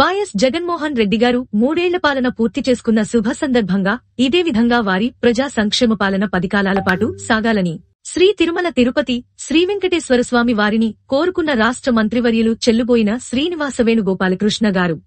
YS Jaganmohan Reddy గారు మూడేళ్ల పాలన పూర్తి చేసుకున్న శుభ సందర్భంగా ఇదే విధంగా వారి ప్రజా సంక్షేమ పాలన పదికాలాల పాటు సాగాలని శ్రీ తిరుమల తిరుపతి శ్రీ వెంకటేశ్వర స్వామి వారిని కోరుకున్న రాష్ట్ర మంత్రివర్యులు చెల్లుబోయిన శ్రీనివాస వేణుగోపాలకృష్ణ గారు